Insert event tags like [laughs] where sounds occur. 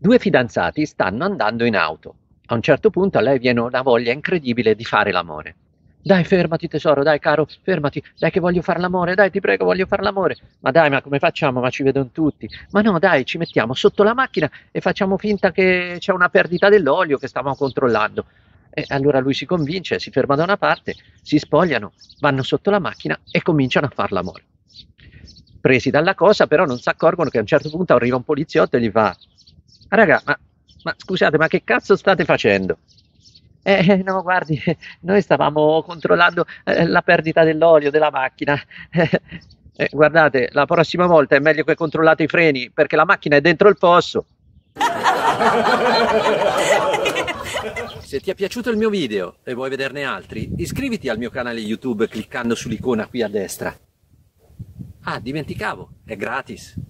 Due fidanzati stanno andando in auto. A un certo punto a lei viene una voglia incredibile di fare l'amore. Dai, fermati tesoro, dai caro, fermati, dai che voglio fare l'amore, dai ti prego, voglio fare l'amore. Ma dai, ma come facciamo? Ma ci vedono tutti. Ma no, dai, ci mettiamo sotto la macchina e facciamo finta che c'è una perdita dell'olio che stavamo controllando. E allora lui si convince, si ferma da una parte, si spogliano, vanno sotto la macchina e cominciano a fare l'amore presi dalla cosa, però non si accorgono che a un certo punto arriva un poliziotto e gli fa, ah, raga, ma, ma scusate, ma che cazzo state facendo? Eh, eh, no, guardi, noi stavamo controllando eh, la perdita dell'olio della macchina. [laughs] Eh, guardate, la prossima volta è meglio che controllate i freni perché la macchina è dentro il posto. [laughs] Se ti è piaciuto il mio video e vuoi vederne altri, iscriviti al mio canale YouTube cliccando sull'icona qui a destra. Ah, dimenticavo, è gratis.